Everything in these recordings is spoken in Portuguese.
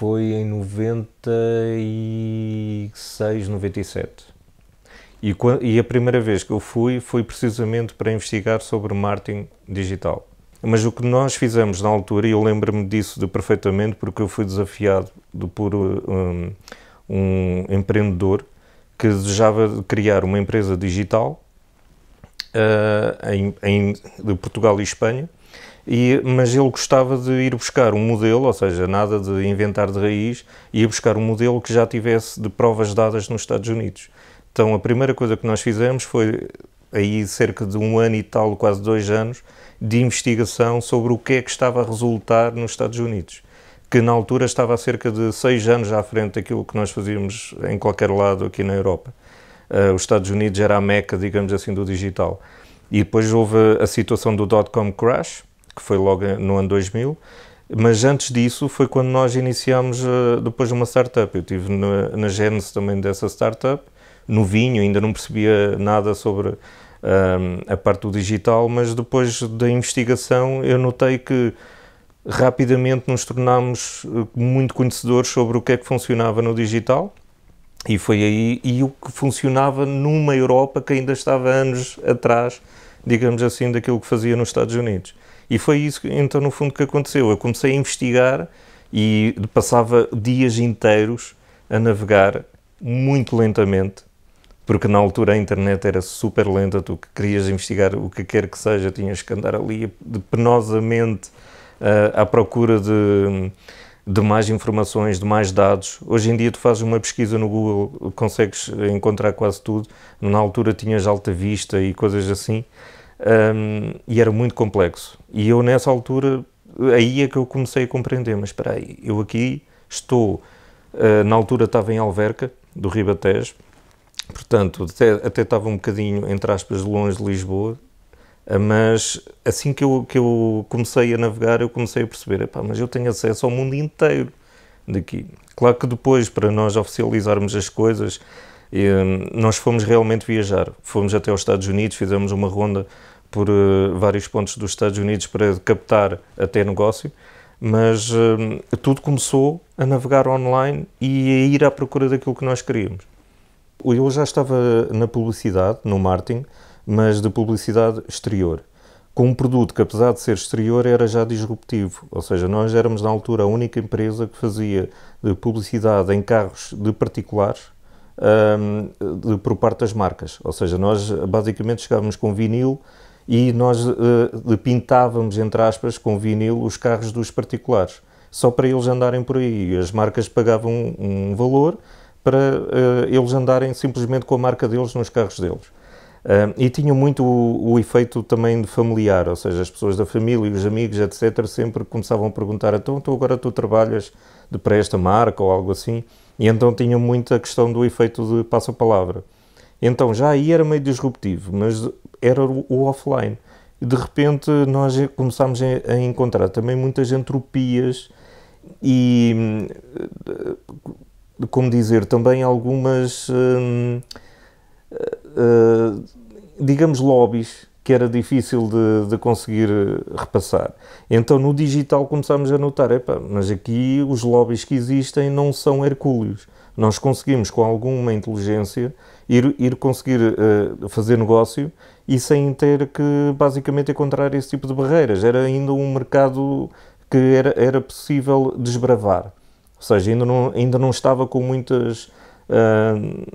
foi em 96, 97. E, e a primeira vez que eu fui foi precisamente para investigar sobre marketing digital. Mas o que nós fizemos na altura, e eu lembro-me disso de perfeitamente, porque eu fui desafiado por um, um, empreendedor que desejava criar uma empresa digital uh, em, em, de Portugal e Espanha e, mas ele gostava de ir buscar um modelo, ou seja, nada de inventar de raiz, ia buscar um modelo que já tivesse de provas dadas nos Estados Unidos. Então a primeira coisa que nós fizemos foi aí cerca de um ano e tal, quase dois anos, de investigação sobre o que é que estava a resultar nos Estados Unidos, que na altura estava a cerca de seis anos à frente daquilo que nós fazíamos em qualquer lado aqui na Europa. Uh, os Estados Unidos era a meca, digamos assim, do digital. E depois houve a situação do dot-com crash, que foi logo no ano 2000. Mas antes disso foi quando nós iniciámos eh, depois de uma startup. Eu estive na, na gênese também dessa startup, no vinho, ainda não percebia nada sobre um, ehm, a parte do digital, mas depois da investigação eu notei que rapidamente nos tornámos eh, muito conhecedores sobre o que é que funcionava no digital e foi aí e o que funcionava numa Europa que ainda estava anos atrás, digamos assim, daquilo que fazia nos Estados Unidos. E foi isso, então, no fundo, que aconteceu. Eu comecei a investigar e passava dias inteiros a navegar muito lentamente, porque na altura a internet era super lenta, tu querias investigar o que quer que seja, tinhas que andar ali penosamente uh, à procura de, de mais informações, de mais dados. Hoje em dia tu fazes uma pesquisa no Google, consegues encontrar quase tudo. Na altura tinhas alta vista e coisas assim um, e era muito complexo. E eu nessa altura, aí é que eu comecei a compreender, mas espera aí, eu aqui estou, uh, na altura estava em Alverca, do Ribatejo, portanto até, até estava um bocadinho, entre aspas, longe de Lisboa, ah, mas assim que eu, que eu comecei a navegar, eu comecei a perceber, epá, mas eu tenho acesso ao mundo inteiro daqui. Claro que depois, para nós oficializarmos as coisas, hum, nós fomos realmente viajar. Fomos até aos Estados Unidos, fizemos uma ronda por uh, vários pontos dos Estados Unidos para captar até negócio, mas uh, tudo começou a navegar online e a ir à procura daquilo que nós queríamos. Eu já estava na publicidade, no marketing, mas de publicidade exterior, com um produto que, apesar de ser exterior, era já disruptivo. Ou seja, nós éramos na altura a única empresa que fazia eh, publicidade em carros de particulares um, de, por parte das marcas. Ou seja, nós basicamente chegávamos com vinil e nós uh, pintávamos, entre aspas, com vinil os carros dos particulares, só para eles andarem por aí. As marcas pagavam um, um valor para uh, eles andarem simplesmente com a marca deles nos carros deles. Uh, e tinha muito o, o, efeito também de familiar, ou seja, as pessoas da família, os amigos, etc., sempre começavam a perguntar: então, tu agora tu trabalhas de, para esta marca ou algo assim? E então tinha muito a questão do efeito de passa-palavra. Então já aí era meio disruptivo, mas era o offline. E de repente nós é, começámos a encontrar também muitas entropias e, hum, como dizer, também algumas, hum, eh, eh, digamos, lobbies que era difícil de, de, conseguir repassar. Então no digital começámos a notar, epá, mas aqui os lobbies que existem não são hercúleos. Nós conseguimos com alguma inteligência ir, ir conseguir uh, fazer negócio e sem ter que basicamente encontrar esse tipo de barreiras. Era ainda um mercado que era, era possível desbravar. Ou seja, ainda não, ainda não estava com muitas. Uh,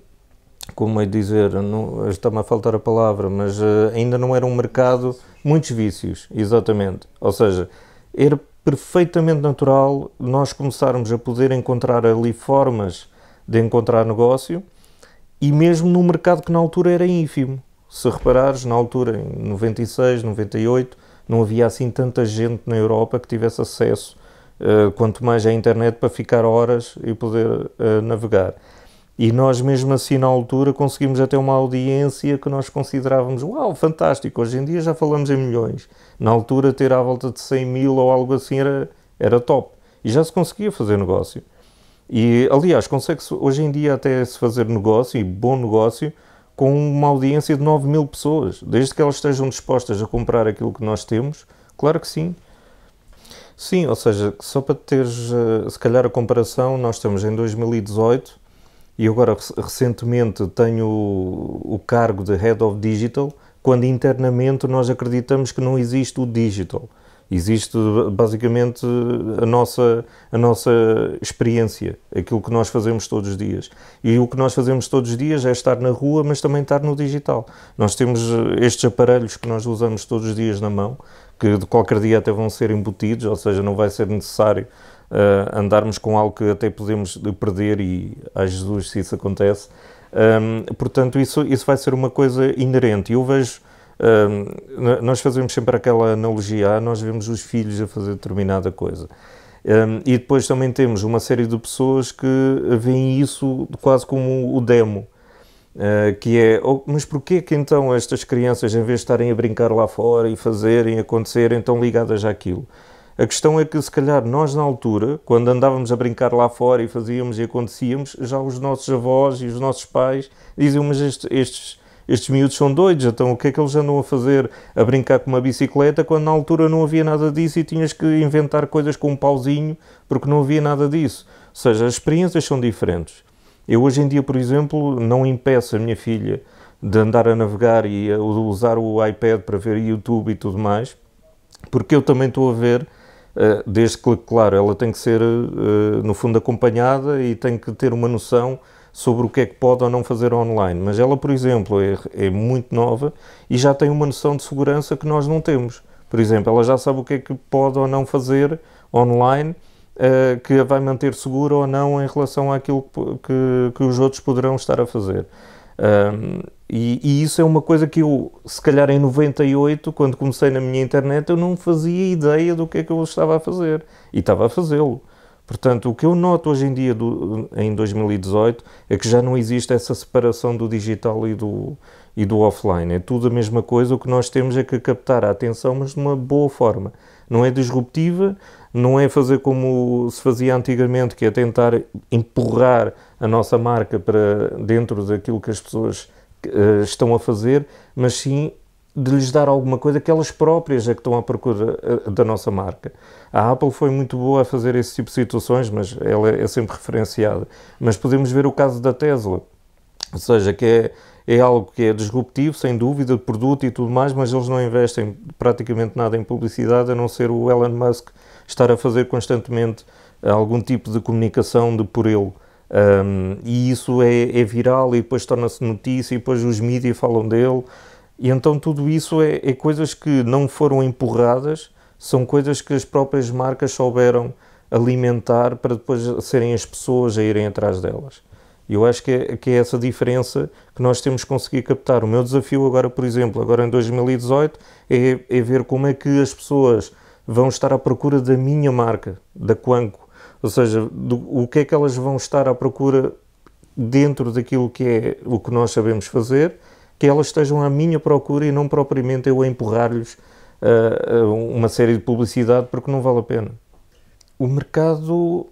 como é dizer, não, está-me a faltar a palavra, mas uh, ainda não era um mercado. Muitos vícios, exatamente. Ou seja, era perfeitamente natural nós começarmos a poder encontrar ali formas de encontrar negócio e mesmo num mercado que na altura era ínfimo. Se reparares, na altura, em 96, 98, não havia assim tanta gente na Europa que tivesse acesso, uh, quanto mais à internet, para ficar horas e poder uh, navegar. E nós, mesmo assim, na altura, conseguimos até uma audiência que nós considerávamos, uau, fantástico, hoje em dia já falamos em milhões. Na altura, ter à volta de 100 mil ou algo assim era, era top. E já se conseguia fazer negócio. E, aliás, consegue-se hoje em dia até se fazer negócio, e bom negócio, com uma audiência de 9 mil pessoas, desde que elas estejam dispostas a comprar aquilo que nós temos, claro que sim. Sim, ou seja, só para teres, eh, se calhar, a comparação, nós estamos em 2018 e agora recentemente tenho o cargo de Head of Digital, quando internamente nós acreditamos que não existe o digital Existe basicamente a nossa, a nossa experiência, aquilo que nós fazemos todos os dias. E o que nós fazemos todos os dias é estar na rua, mas também estar no digital. Nós temos eh, estes aparelhos que nós usamos todos os dias na mão, que de qualquer dia até vão ser embutidos, ou seja, não vai ser necessário uh, andarmos com algo que até podemos perder e, ai Jesus, se isso acontece. Um, portanto, isso, isso vai ser uma coisa inerente. Eu vejo um, nós fazemos sempre aquela analogia, ah, nós vemos os filhos a fazer determinada coisa. Um, e depois também temos uma série de pessoas que veem isso quase como o demo. Uh, que é, oh, mas porquê que então estas crianças, em vez de estarem a brincar lá fora e fazerem acontecerem, estão ligadas àquilo? A questão é que, se calhar, nós na altura, quando andávamos a brincar lá fora e fazíamos e acontecíamos, já os nossos avós e os nossos pais diziam, mas estes estes miúdos são doidos, então o que é que eles andam a fazer a brincar com uma bicicleta quando na altura não havia nada disso e tinhas que inventar coisas com um pauzinho porque não havia nada disso. Ou seja, as experiências são diferentes. Eu hoje em dia, por exemplo, não impeço a minha filha de andar a navegar e a usar o iPad para ver YouTube e tudo mais, porque eu também estou a ver, eh, desde que, claro, ela tem que ser, eh, eh, no fundo, acompanhada e tem que ter uma noção sobre o que é que pode ou não fazer online, mas ela, por exemplo, é, é muito nova e já tem uma noção de segurança que nós não temos. Por exemplo, ela já sabe o que é que pode ou não fazer online Uh, que a vai manter segura ou não em relação àquilo que, que os outros poderão estar a fazer. Um, e, e, isso é uma coisa que eu, se calhar em 98, quando comecei na minha internet, eu não fazia ideia do que é que eu estava a fazer. E estava a fazê-lo. Portanto, o que eu noto hoje em dia, do, em 2018, é que já não existe essa separação do digital e do, e do offline. É tudo a mesma coisa, o que nós temos é que captar a atenção, mas de uma boa forma. Não é disruptiva, não é fazer como se fazia antigamente, que é tentar empurrar a nossa marca para dentro daquilo que as pessoas uh, estão a fazer, mas sim de lhes dar alguma coisa que elas próprias é que estão à procura eh, da nossa marca. A Apple foi muito boa a fazer esse tipo de situações, mas ela é sempre referenciada. Mas podemos ver o caso da Tesla, ou seja, que é, é algo que é disruptivo, sem dúvida, de produto e tudo mais, mas eles não investem praticamente nada em publicidade, a não ser o Elon Musk estar a fazer constantemente eh, algum tipo de comunicação de por ele. Um, e isso é, é viral e depois torna-se notícia e depois os mídias falam dele e então tudo isso é, é coisas que não foram empurradas, são coisas que as próprias marcas souberam alimentar para depois serem as pessoas a irem atrás delas. E eu acho que é, que é essa diferença que nós temos que conseguir captar. O meu desafio agora, por exemplo, agora em 2018, é, é ver como é que as pessoas vão estar à procura da minha marca, da Quanco. Ou seja, do, o que é que elas vão estar à procura dentro daquilo que é o que nós sabemos fazer que elas estejam à minha procura e não propriamente eu a empurrar-lhes uh, uma série de publicidade porque não vale a pena. O mercado,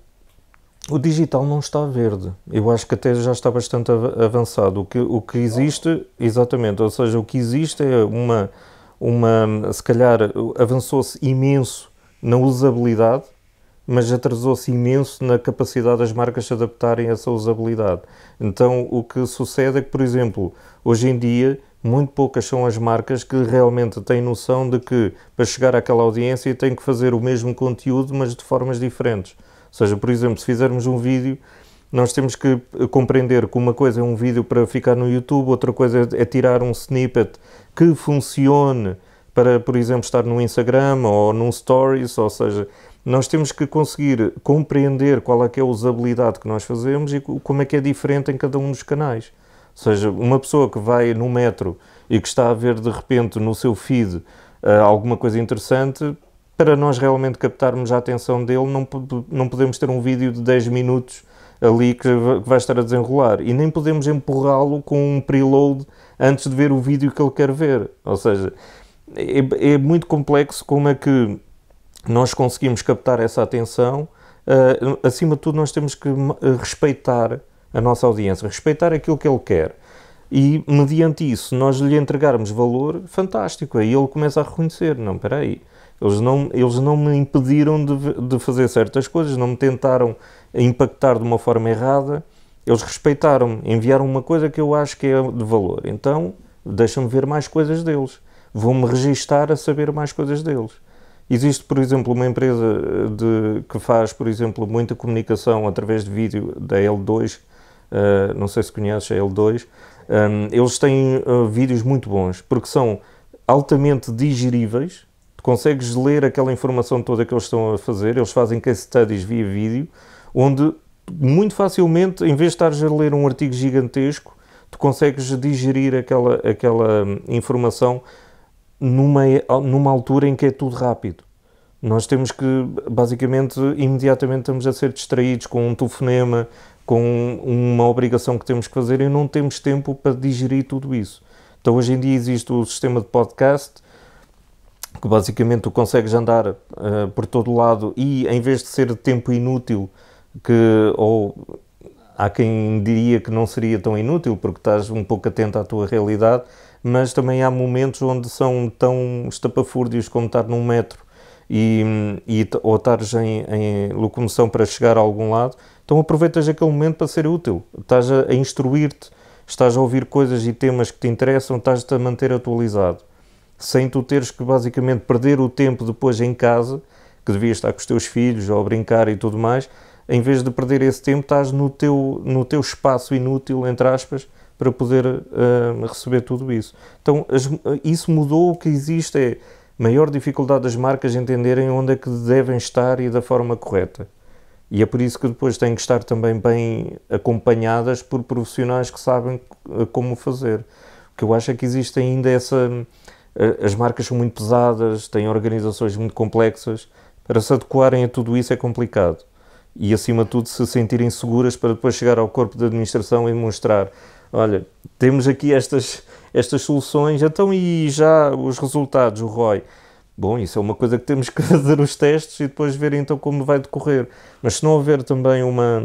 o digital não está verde. Eu acho que até já está bastante avançado. O que, o que existe, exatamente, ou seja, o que existe é uma, uma se calhar avançou-se imenso na usabilidade mas atrasou-se imenso na capacidade das marcas se adaptarem a essa usabilidade. Então, o que sucede é que, por exemplo, hoje em dia, muito poucas são as marcas que realmente têm noção de que, para chegar àquela audiência, tem que fazer o mesmo conteúdo, mas de formas diferentes. Ou seja, por exemplo, se fizermos um vídeo, nós temos que eh, compreender que uma coisa é um vídeo para ficar no YouTube, outra coisa é, é tirar um snippet que funcione para, por exemplo, estar no Instagram ou num Stories, ou seja, nós temos que conseguir compreender qual é que é a usabilidade que nós fazemos e como é que é diferente em cada um dos canais. Ou seja, uma pessoa que vai no metro e que está a ver de repente no seu feed uh, alguma coisa interessante, para nós realmente captarmos a atenção dele, não, não podemos ter um vídeo de 10 minutos ali que vai estar a desenrolar e nem podemos empurrá-lo com um preload antes de ver o vídeo que ele quer ver. Ou seja, é, é muito complexo como é que nós conseguimos captar essa atenção, uh, acima de tudo, nós temos que eh, respeitar a nossa audiência, respeitar aquilo que ele quer. E, mediante isso, nós lhe entregarmos valor, fantástico. Aí ele começa a reconhecer: não, espera aí, eles não, eles não me impediram de, de fazer certas coisas, não me tentaram impactar de uma forma errada, eles respeitaram-me, enviaram uma coisa que eu acho que é de valor. Então, deixam-me ver mais coisas deles, vou me registar a saber mais coisas deles. Existe, por exemplo, uma empresa eh, de, que faz, por exemplo, muita comunicação através de vídeo da L2, uh, eh, não sei se conheces a L2. Um, eh, eles têm uh, vídeos muito bons porque são altamente digeríveis, consegues ler aquela informação toda que eles estão a fazer, eles fazem case studies via vídeo, onde muito facilmente, em vez de estares a ler um artigo gigantesco, tu consegues digerir aquela, aquela hum, informação numa, numa altura em que é tudo rápido. Nós temos que, basicamente, imediatamente estamos a ser distraídos com um telefonema, com uma obrigação que temos que fazer e não temos tempo para digerir tudo isso. Então, hoje em dia existe o sistema de podcast, que basicamente tu consegues andar uh, por todo lado e, em vez de ser tempo inútil, que ou há quem diria que não seria tão inútil, porque estás um pouco atento à tua realidade, mas também há momentos onde são tão estapafúrdios como estar num metro e, e ou estar em, em locomoção para chegar a algum lado, então aproveitas aquele momento para ser útil. Estás a, a instruir-te, estás a ouvir coisas e temas que te interessam, estás-te a manter atualizado, sem tu teres que basicamente perder o tempo depois em casa, que devias estar com os teus filhos ou a brincar e tudo mais, em vez de perder esse tempo, estás no teu, no teu espaço inútil, entre aspas, para poder uh, receber tudo isso. Então, as, isso mudou. O que existe é maior dificuldade das marcas entenderem onde é que devem estar e da forma correta. E é por isso que depois têm que estar também bem acompanhadas por profissionais que sabem eh, como fazer. O que eu acho é que existe ainda essa. Eh, as marcas são muito pesadas, têm organizações muito complexas. Para se adequarem a tudo isso é complicado. E acima de tudo, se sentirem seguras para depois chegar ao corpo da administração e mostrar olha, temos aqui estas, estas soluções, então e já os resultados, o ROI? Bom, isso é uma coisa que temos que fazer os testes e depois ver então como vai decorrer. Mas se não houver também uma,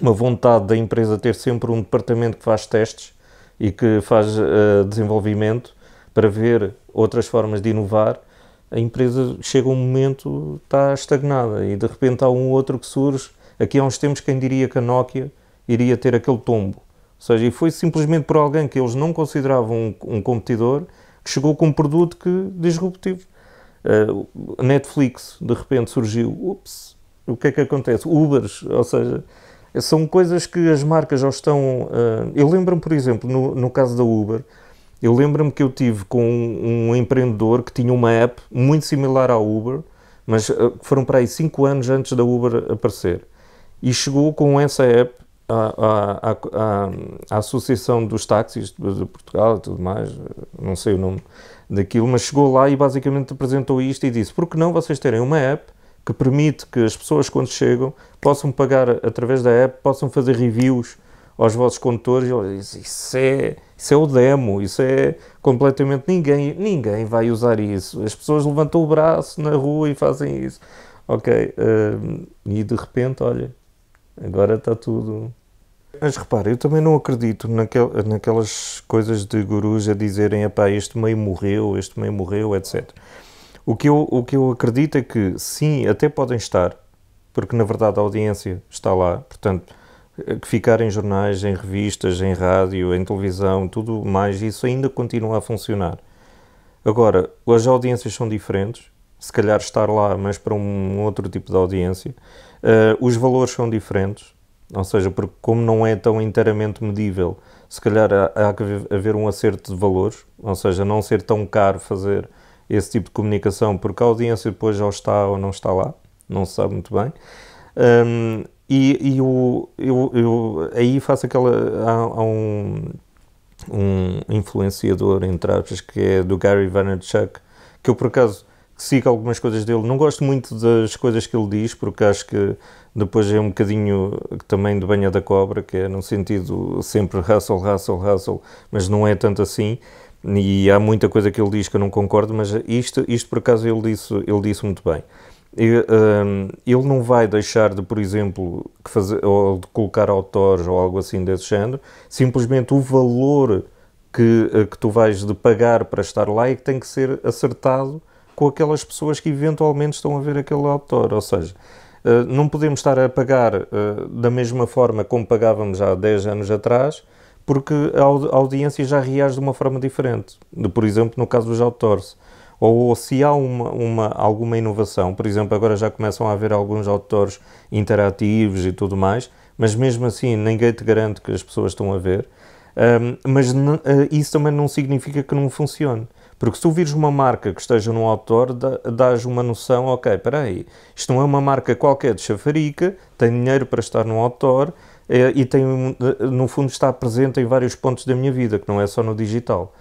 uma vontade da empresa ter sempre um departamento que faz testes e que faz uh, desenvolvimento para ver outras formas de inovar, a empresa chega um momento, está estagnada e de repente há um outro que surge. Aqui há uns tempos quem diria que a Nokia iria ter aquele tombo ou seja, e foi simplesmente por alguém que eles não consideravam um, um competidor que chegou com um produto que disruptivo. Uh, Netflix, de repente, surgiu. Ups, o que é que acontece? Ubers, ou seja, são coisas que as marcas já estão. Uh, eu lembro-me, por exemplo, no, no caso da Uber, eu lembro-me que eu tive com um, um, empreendedor que tinha uma app muito similar à Uber, mas uh, foram para aí 5 anos antes da Uber aparecer. E chegou com essa app a, a, a, Associação dos Táxis de Portugal e tudo mais, não sei o nome daquilo, mas chegou lá e basicamente apresentou isto e disse: por que não vocês terem uma app que permite que as pessoas, quando chegam, possam pagar através da app, possam fazer reviews aos vossos condutores? E ele disse: isso é, isso é o demo, isso é completamente. Ninguém, ninguém vai usar isso. As pessoas levantam o braço na rua e fazem isso. Ok, uh, e de repente, olha, agora está tudo mas repara, eu também não acredito naquel, naquelas coisas de gurus a dizerem, epá, este meio morreu, este meio morreu, etc. O que, eu, o que eu acredito é que, sim, até podem estar, porque na verdade a audiência está lá, portanto, eh, que ficar em jornais, em revistas, em rádio, em televisão, tudo mais, isso ainda continua a funcionar. Agora, as audiências são diferentes, se calhar estar lá, mas para um outro tipo de audiência, uh, os valores são diferentes, ou seja, porque como não é tão inteiramente medível, se calhar há, há que haver um acerto de valores, ou seja, não ser tão caro fazer esse tipo de comunicação, porque a audiência depois já está ou não está lá, não se sabe muito bem. Um, e, e o, eu, eu, aí faço aquela. Há, há um, um, influenciador, entre aspas, que é do Gary Vaynerchuk, que eu por acaso sigo algumas coisas dele. Não gosto muito das coisas que ele diz, porque acho que depois é um bocadinho também de banha da cobra, que é num sentido sempre hustle, hustle, hustle, mas não é tanto assim. E há muita coisa que ele diz que eu não concordo, mas isto, isto por acaso ele disse, ele disse muito bem. um, ele não vai deixar de, por exemplo, fazer, ou de colocar autores ou algo assim desse género, simplesmente o valor que, eh, que tu vais de pagar para estar lá e é que tem que ser acertado com aquelas pessoas que eventualmente estão a ver aquele autor. Ou seja, eh, não podemos estar a pagar eh, da mesma forma como pagávamos há 10 anos atrás, porque a audiência já reage de uma forma diferente. Por exemplo, no caso dos outdoors. Ou se há uma, uma alguma inovação, por exemplo, agora já começam a haver alguns autores interativos e tudo mais, mas mesmo assim ninguém te garante que as pessoas estão a ver. Um, mas uh, isso também não significa que não funcione. Porque se tu vires uma marca que esteja no outdoor, dás uma noção, ok, espera aí, isto não é uma marca qualquer de chafarica, tem dinheiro para estar no outdoor eh, e tem, eh, no fundo está presente em vários pontos da minha vida, que não é só no digital.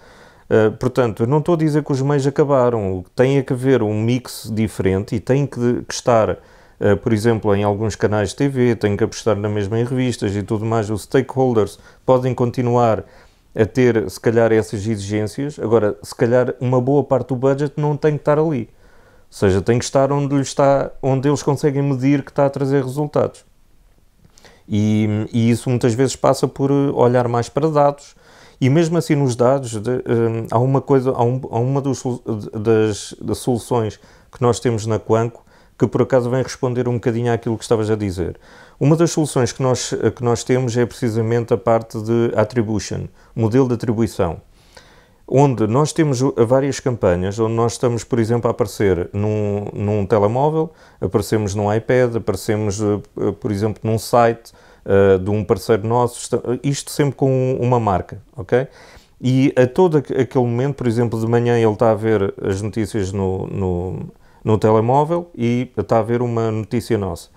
Eh, portanto, eu não estou a dizer que os meios acabaram, tem é que haver um mix diferente e tem que, estar, por exemplo, em alguns canais de TV, tem que apostar na mesma em revistas e tudo mais, os stakeholders podem continuar a ter, se calhar, essas exigências. Agora, se calhar, uma boa parte do budget não tem que estar ali. Ou seja, tem que estar onde, está, onde eles conseguem medir que está a trazer resultados. E, e, isso muitas vezes passa por eh, olhar mais para dados. E mesmo assim, nos dados, de, um, eh, há uma coisa, há, um, há uma dos, das, das, soluções que nós temos na Quanco que por acaso vem responder um bocadinho àquilo que estavas a dizer. Uma das soluções que nós, que nós temos é precisamente a parte de attribution, modelo de atribuição, onde nós temos várias campanhas, onde nós estamos, por exemplo, a aparecer num, num telemóvel, aparecemos num iPad, aparecemos, eh, eh, por exemplo, num site uh, de um parceiro nosso, isto sempre com uma marca, ok? E a todo aquele momento, por exemplo, de manhã ele está a ver as notícias no, no no telemóvel e está a ver uma notícia nossa.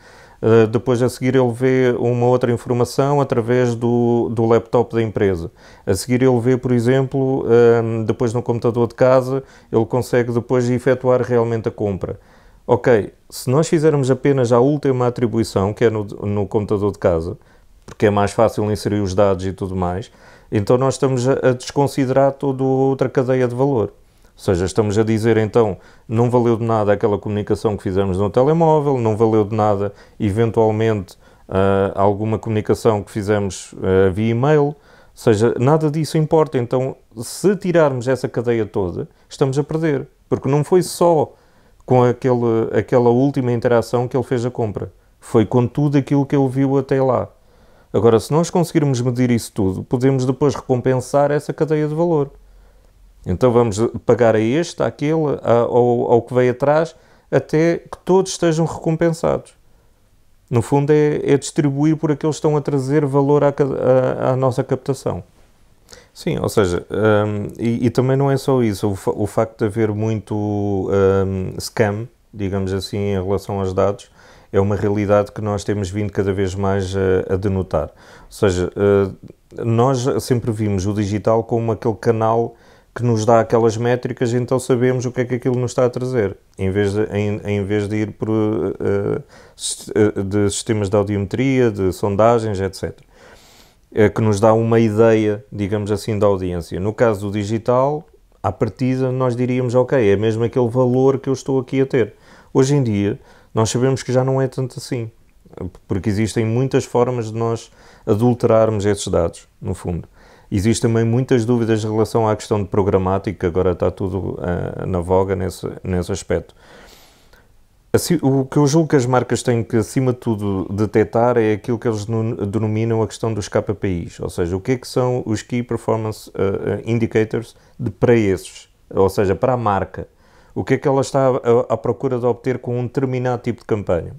Uh, depois a seguir ele vê uma outra informação através do, do laptop da empresa. A seguir ele vê, por exemplo, uh, depois no computador de casa, ele consegue depois efetuar realmente a compra. Ok, se nós fizermos apenas a última atribuição, que é no, no computador de casa, porque é mais fácil inserir os dados e tudo mais, então nós estamos a, a desconsiderar toda outra cadeia de valor. Ou seja, estamos a dizer então, não valeu de nada aquela comunicação que fizemos no telemóvel, não valeu de nada, eventualmente, uh, alguma comunicação que fizemos uh, via e-mail, ou seja, nada disso importa. Então, se tirarmos essa cadeia toda, estamos a perder, porque não foi só com aquele, aquela última interação que ele fez a compra, foi com tudo aquilo que ele viu até lá. Agora, se nós conseguirmos medir isso tudo, podemos depois recompensar essa cadeia de valor. Então vamos pagar a este, àquele, ou ao, ao que veio atrás, até que todos estejam recompensados. No fundo, é, é distribuir por aqueles que estão a trazer valor à, à, à nossa captação. Sim, ou seja, um, e, e, também não é só isso. O, fa o facto de haver muito um, scam, digamos assim, em relação aos dados, é uma realidade que nós temos vindo cada vez mais a, eh, a denotar. Ou seja, uh, nós sempre vimos o digital como aquele canal que nos dá aquelas métricas, então sabemos o que é que aquilo nos está a trazer, em vez de, em, em vez de ir por uh, de sistemas de audiometria, de sondagens, etc. É, que nos dá uma ideia, digamos assim, da audiência. No caso do digital, à partida, nós diríamos, ok, é mesmo aquele valor que eu estou aqui a ter. Hoje em dia, nós sabemos que já não é tanto assim, porque existem muitas formas de nós adulterarmos esses dados, no fundo. Existem também muitas dúvidas em relação à questão de programática, agora está tudo uh, na voga nesse, nesse aspecto. Assim, o que eu julgo que as marcas têm que, acima de tudo, detectar é aquilo que eles denominam a questão dos KPIs, ou seja, o que é que são os Key Performance uh, Indicators de, para esses, ou seja, para a marca. O que é que ela está à, à procura de obter com um determinado tipo de campanha.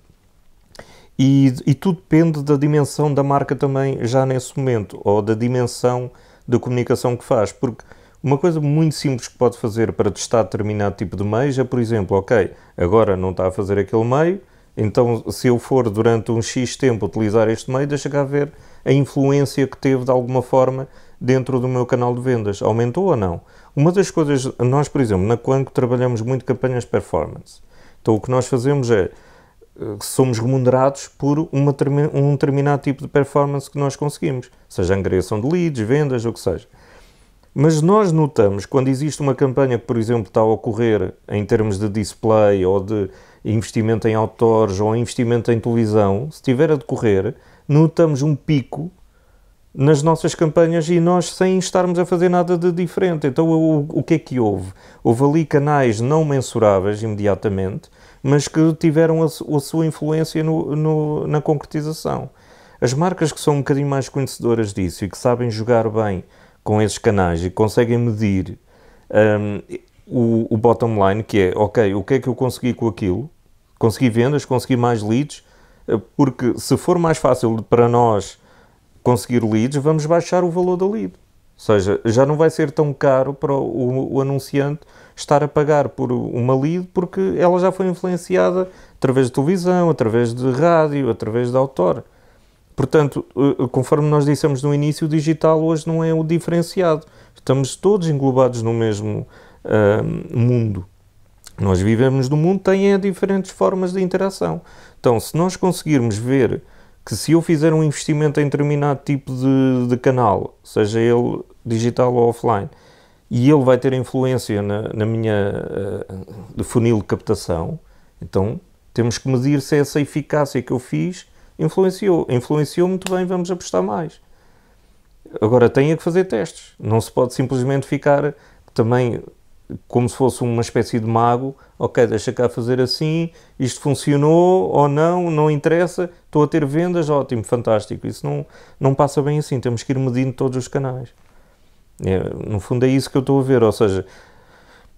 E, e, tudo depende da dimensão da marca também, já nesse momento, ou da dimensão da comunicação que faz. Porque uma coisa muito simples que pode fazer para testar determinado tipo de meios é, por exemplo, ok, agora não está a fazer aquele meio, então se eu for durante um X tempo utilizar este meio, deixa cá ver a influência que teve de alguma forma dentro do meu canal de vendas. Aumentou ou não? Uma das coisas, nós, por exemplo, na Quanco trabalhamos muito campanhas performance. Então o que nós fazemos é eh, somos remunerados por uma, um determinado tipo de performance que nós conseguimos, seja angariação de leads, vendas, ou o que seja. Mas nós notamos, quando existe uma campanha que, por exemplo, está a ocorrer em termos de display ou de investimento em outdoors ou investimento em televisão, se estiver a decorrer, notamos um pico nas nossas campanhas e nós sem estarmos a fazer nada de diferente. Então o, o que é que houve? Houve ali canais não mensuráveis imediatamente mas que tiveram a, a sua influência no, no, na concretização. As marcas que são um bocadinho mais conhecedoras disso e que sabem jogar bem com esses canais e conseguem medir um, o, o, bottom line, que é, ok, o que é que eu consegui com aquilo? Consegui vendas, consegui mais leads, eh, porque se for mais fácil para nós conseguir leads, vamos baixar o valor da lead. Ou seja, já não vai ser tão caro para o, o, o anunciante estar a pagar por uma lead porque ela já foi influenciada através de televisão, através de rádio, através de autor. Portanto, eh, eh, conforme nós dissemos no início, o digital hoje não é o diferenciado. Estamos todos englobados no mesmo uh, mundo. Nós vivemos no mundo, tem eh, diferentes formas de interação. Então, se nós conseguirmos ver que se eu fizer um investimento em determinado tipo de, de canal, seja ele digital ou offline, e ele vai ter influência na, na minha uh, funil de captação, então temos que medir se é essa eficácia que eu fiz influenciou. Influenciou muito bem, vamos apostar mais. Agora tem é que fazer testes, não se pode simplesmente ficar também como se fosse uma espécie de mago, ok, deixa cá fazer assim, isto funcionou ou não, não interessa, estou a ter vendas, ótimo, fantástico. Isso não, não passa bem assim, temos que ir medindo todos os canais. É, no fundo é isso que eu estou a ver, ou seja,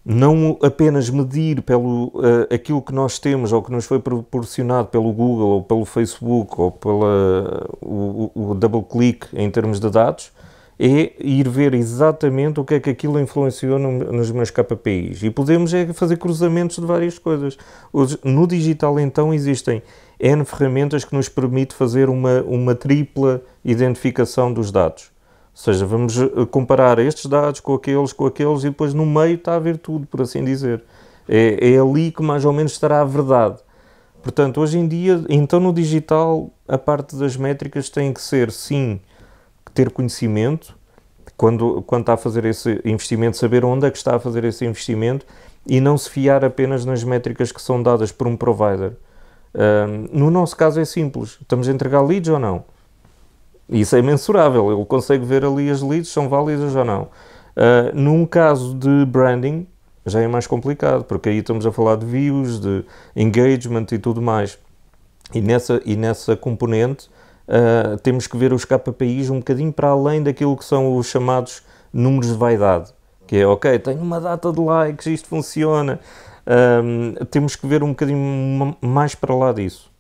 não apenas medir pelo uh, aquilo que nós temos ou que nos foi proporcionado pelo Google ou pelo Facebook ou pela uh, o, o double click em termos de dados, é ir ver exatamente o que é que aquilo influenciou no, nos meus KPIs. E podemos é fazer cruzamentos de várias coisas. Hoje, no digital, então, existem N ferramentas que nos permite fazer uma, uma tripla identificação dos dados seja, vamos eh, comparar estes dados com aqueles, com aqueles, e depois no meio está a virtude, por assim dizer. É, é ali que mais ou menos estará a verdade. Portanto, hoje em dia, então no digital, a parte das métricas tem que ser, sim, ter conhecimento, quando, quando está a fazer esse investimento, saber onde é que está a fazer esse investimento e não se fiar apenas nas métricas que são dadas por um provider. Um, no nosso caso é simples, estamos a entregar leads ou não? Isso é mensurável, ele consegue ver ali as leads, são válidas ou não. Uh, num caso de branding, já é mais complicado, porque aí estamos a falar de views, de engagement e tudo mais. E nessa, e nessa componente, uh, temos que ver os KPIs um bocadinho para além daquilo que são os chamados números de vaidade. Que é, ok, tenho uma data de likes, isto funciona. Uh, temos que ver um bocadinho mais para lá disso.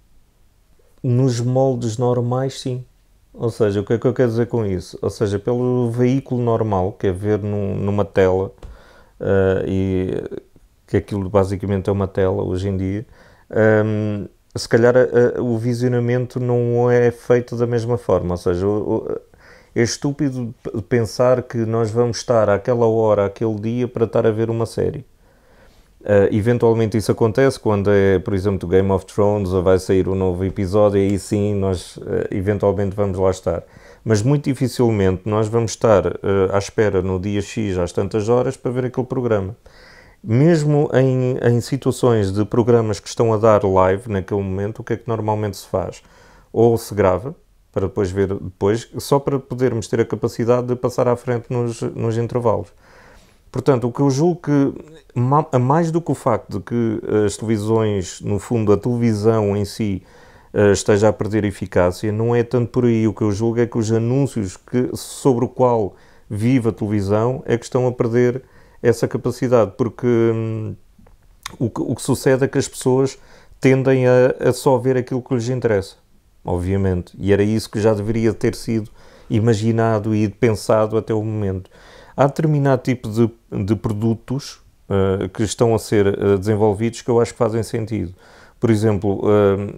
Nos moldes normais, sim ou seja, o que é que eu quero dizer com isso? Ou seja, pelo veículo normal, que é ver num, numa tela, uh, e que aquilo basicamente é uma tela hoje em dia, um, ehm, se calhar uh, o visionamento não é feito da mesma forma. Ou seja, o, o, é estúpido pensar que nós vamos estar àquela hora, àquele dia, para estar a ver uma série. Uh, eventualmente isso acontece quando é, por exemplo, o Game of Thrones ou vai sair um novo episódio, aí sim nós uh, eventualmente vamos lá estar. Mas muito dificilmente nós vamos estar uh, à espera no dia X às tantas horas para ver aquele programa. Mesmo em, em situações de programas que estão a dar live naquele momento, o que é que normalmente se faz? Ou se grava, para depois ver depois, só para podermos ter a capacidade de passar à frente nos, nos intervalos. Portanto, o que eu julgo que, a mais do que o facto de que as televisões, no fundo, a televisão em si, eh, esteja a perder eficácia, não é tanto por aí. O que eu julgo é que os anúncios que, sobre o qual vive a televisão é que estão a perder essa capacidade, porque hum, o, que, o, que, sucede é que as pessoas tendem a, a só ver aquilo que lhes interessa, obviamente. E era isso que já deveria ter sido imaginado e pensado até o momento. Há determinado tipo de, de produtos uh, que estão a ser uh, desenvolvidos que eu acho que fazem sentido. Por exemplo,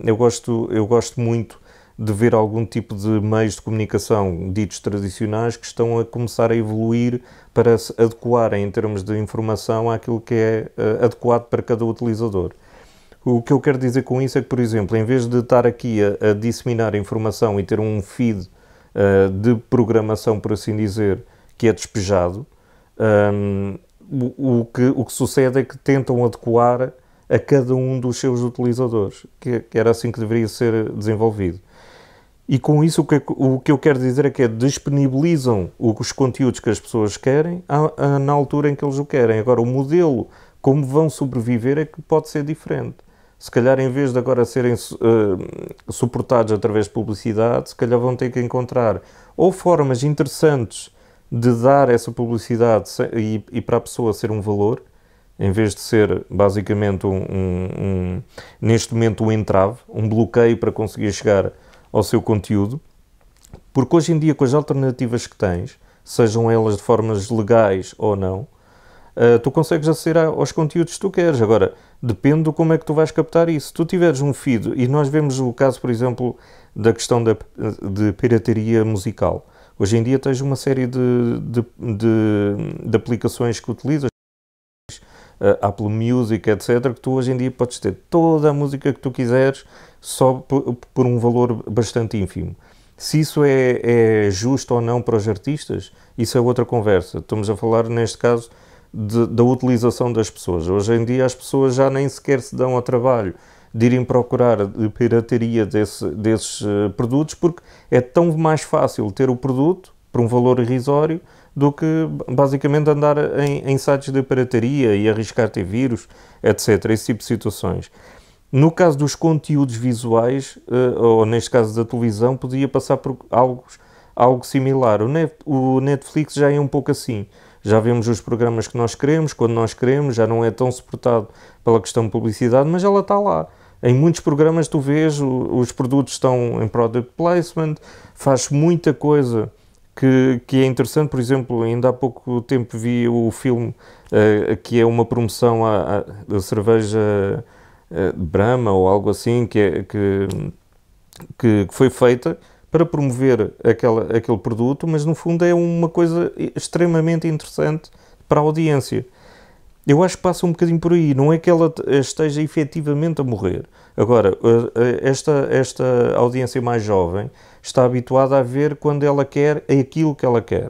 eh, eu, gosto, eu gosto muito de ver algum tipo de meios de comunicação ditos tradicionais que estão a começar a evoluir para se adequarem em termos de informação àquilo que é adequado para cada utilizador. O que eu quero dizer com isso é que, por exemplo, em vez de estar aqui a, a disseminar informação e ter um feed uh, de programação, por assim dizer, que é despejado, um, o, o, que, o que sucede é que tentam adequar a cada um dos seus utilizadores, que, que era assim que deveria ser desenvolvido. E com isso, o que, o que eu quero dizer é que é disponibilizam os conteúdos que as pessoas querem a, a, na altura em que eles o querem. Agora, o modelo, como vão sobreviver, é que pode ser diferente. Se calhar, em vez de agora serem uh, suportados através de publicidade, se calhar vão ter que encontrar ou formas interessantes de dar essa publicidade e, e para a pessoa ser um valor, em vez de ser basicamente um, um, um, neste momento um entrave, um bloqueio para conseguir chegar ao seu conteúdo, porque hoje em dia com as alternativas que tens, sejam elas de formas legais ou não, uh, tu consegues acessar aos conteúdos que tu queres. Agora, depende de como é que tu vais captar isso. Se tu tiveres um feed, e nós vemos o caso, por exemplo, da questão da, de pirataria musical, Hoje em dia tens uma série de, de, de, de aplicações que utilizas, eh, Apple Music, etc., que tu hoje em dia podes ter toda a música que tu quiseres só por, por um valor bastante ínfimo. Se isso é, é, justo ou não para os artistas, isso é outra conversa. Estamos a falar, neste caso, de, da utilização das pessoas. Hoje em dia as pessoas já nem sequer se dão ao trabalho de irem procurar de pirataria desse, desses eh, produtos, porque é tão mais fácil ter o produto por um valor irrisório do que basicamente andar em, em sites de pirataria e arriscar ter vírus, etc. Esse tipo de situações. No caso dos conteúdos visuais, eh, ou neste caso da televisão, podia passar por algo, algo similar. O, o Netflix já é um pouco assim já vemos os programas que nós queremos, quando nós queremos, já não é tão suportado pela questão de publicidade, mas ela está lá. Em muitos programas tu vês os produtos estão em product placement, faz muita coisa que, que é interessante. Por exemplo, ainda há pouco tempo vi o filme uh, que é uma promoção à, à cerveja uh, Brahma ou algo assim que, é, que, que foi feita para promover aquela, aquele produto, mas no fundo é uma coisa extremamente interessante para a audiência. Eu acho que passa um bocadinho por aí. Não é que ela esteja efetivamente a morrer. Agora, eh, eh, esta, esta audiência mais jovem está habituada a ver quando ela quer aquilo que ela quer.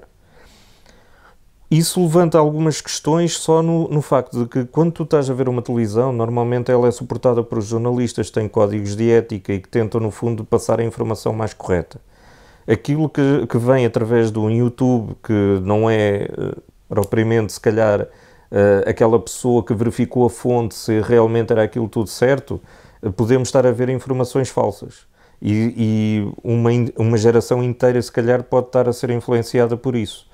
Isso levanta algumas questões só no, no facto de que, quando tu estás a ver uma televisão, normalmente ela é suportada por jornalistas que têm códigos de ética e que tentam, no fundo, passar a informação mais correta. Aquilo que, que vem através de um YouTube, que não é eh, propriamente, se calhar, eh, aquela pessoa que verificou a fonte se realmente era aquilo tudo certo, eh, podemos estar a ver informações falsas. E, e uma, uma geração inteira, se calhar, pode estar a ser influenciada por isso.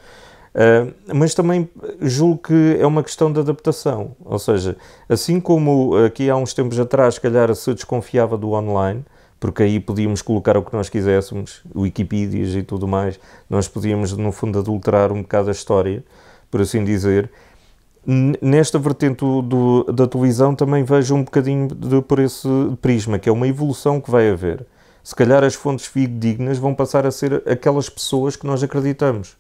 Uh, mas também julgo que é uma questão de adaptação, ou seja, assim como aqui há uns tempos atrás, se calhar se desconfiava do online, porque aí podíamos colocar o que nós quiséssemos, Wikipedias e tudo mais, nós podíamos, no fundo, adulterar um bocado a história, por assim dizer, Nesta vertente do, da televisão também vejo um bocadinho de, por esse prisma, que é uma evolução que vai haver. Se calhar as fontes fidedignas vão passar a ser aquelas pessoas que nós acreditamos.